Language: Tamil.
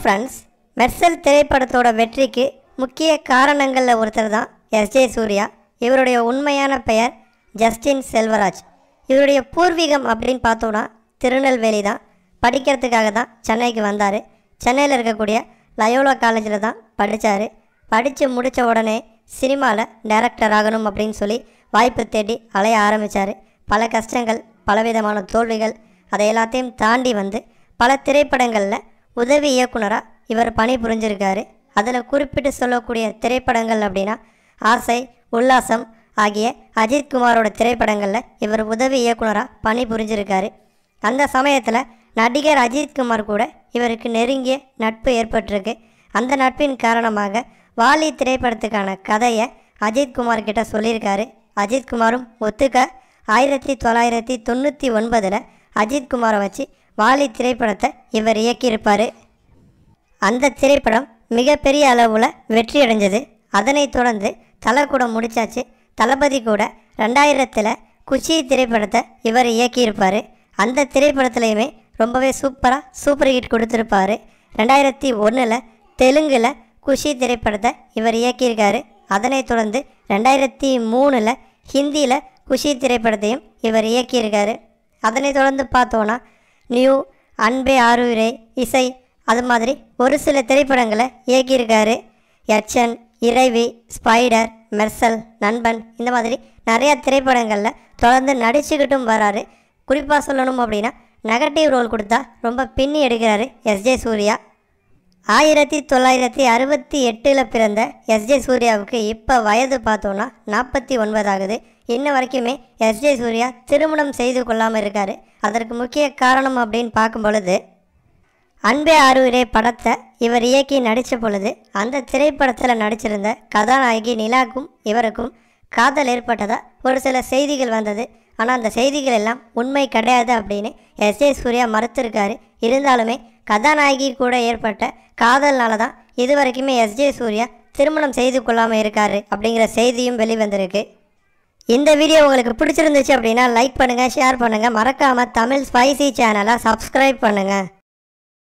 ஃப்ரெண்ட்ஸ் மெர்சல் திரைப்படத்தோட வெற்றிக்கு முக்கிய காரணங்களில் ஒருத்தர் தான் எஸ் ஜே சூர்யா இவருடைய உண்மையான பெயர் ஜஸ்டின் செல்வராஜ் இவருடைய பூர்வீகம் அப்படின்னு பார்த்தோன்னா திருநெல்வேலி தான் படிக்கிறதுக்காக தான் சென்னைக்கு வந்தார் சென்னையில் இருக்கக்கூடிய லயோலா காலேஜில் தான் படித்தார் படித்து முடித்த உடனே சினிமாவில் டைரக்டர் ஆகணும் அப்படின்னு சொல்லி வாய்ப்பு தேடி அலைய ஆரம்பித்தார் பல கஷ்டங்கள் பலவிதமான தோல்விகள் அதை எல்லாத்தையும் தாண்டி வந்து பல திரைப்படங்களில் உதவி இயக்குனராக இவர் பணி புரிஞ்சிருக்காரு அதில் குறிப்பிட்டு சொல்லக்கூடிய திரைப்படங்கள் அப்படின்னா ஆசை உல்லாசம் ஆகிய அஜித் குமாரோட திரைப்படங்களில் இவர் உதவி இயக்குனராக பணி புரிஞ்சிருக்காரு அந்த சமயத்தில் நடிகர் அஜித்குமார் கூட இவருக்கு நெருங்கிய நட்பு ஏற்பட்டிருக்கு அந்த நட்பின் காரணமாக வாலி திரைப்படத்துக்கான கதையை அஜித்குமார் கிட்ட சொல்லியிருக்காரு அஜித்குமாரும் ஒத்துக்க ஆயிரத்தி தொள்ளாயிரத்தி தொண்ணூற்றி ஒன்பதில் அஜித்குமாரை வச்சு வாலி திரைப்படத்தை இவர் இயக்கியிருப்பார் அந்த திரைப்படம் மிகப்பெரிய அளவில் வெற்றி அடைஞ்சது அதனைத் தொடர்ந்து தலை கூட முடிச்சாச்சு தளபதி கூட ரெண்டாயிரத்தில் குச்சி திரைப்படத்தை இவர் இயக்கியிருப்பார் அந்த திரைப்படத்துலையுமே ரொம்பவே சூப்பராக சூப்பர் ஹிட் கொடுத்துருப்பார் ரெண்டாயிரத்தி ஒன்றில் தெலுங்கில் குஷி திரைப்படத்தை இவர் இயக்கியிருக்காரு அதனைத் தொடர்ந்து ரெண்டாயிரத்தி மூணில் ஹிந்தியில் குஷி திரைப்படத்தையும் இவர் இயக்கியிருக்காரு அதனைத் தொடர்ந்து பார்த்தோன்னா நியூ அன்பே ஆரூரே இசை அது மாதிரி ஒரு சில திரைப்படங்களை இயக்கியிருக்காரு யட்சன் இறைவி ஸ்பைடர் மெர்சல் நண்பன் இந்த மாதிரி நிறையா திரைப்படங்களில் தொடர்ந்து நடிச்சுக்கிட்டும் வராரு குறிப்பாக சொல்லணும் அப்படின்னா நெகட்டிவ் ரோல் கொடுத்தா ரொம்ப பின்னி எடுக்கிறாரு எஸ்ஜே சூர்யா ஆயிரத்தி தொள்ளாயிரத்தி அறுபத்தி எட்டில் பிறந்த எஸ்ஜே சூர்யாவுக்கு இப்போ வயது பார்த்தோன்னா நாற்பத்தி ஒன்பதாகுது இன்ன வரைக்குமே எஸ்ஜே சூர்யா திருமணம் செய்து கொள்ளாமல் இருக்கார் அதற்கு முக்கிய காரணம் அப்படின்னு பார்க்கும் பொழுது அன்பே ஆரூரே படத்தை இவர் இயக்கி நடித்த பொழுது அந்த திரைப்படத்தில் நடிச்சிருந்த கதாநாயகி நிலாக்கும் இவருக்கும் காதல் ஏற்பட்டதாக ஒரு சில செய்திகள் வந்தது ஆனால் அந்த செய்திகள் எல்லாம் உண்மை கிடையாது அப்படின்னு எஸ் ஏ சூர்யா மறுத்திருக்காரு இருந்தாலுமே கதாநாயகி கூட ஏற்பட்ட காதல்னால தான் இது வரைக்குமே எஸ்ஜே சூர்யா திருமணம் செய்து கொள்ளாமல் இருக்காரு அப்படிங்கிற செய்தியும் வெளிவந்திருக்கு இந்த வீடியோ உங்களுக்கு பிடிச்சிருந்துச்சு அப்படின்னா லைக் பண்ணுங்கள் ஷேர் பண்ணுங்கள் மறக்காமல் தமிழ் ஸ்பைசி சேனலை சப்ஸ்கிரைப் பண்ணுங்கள்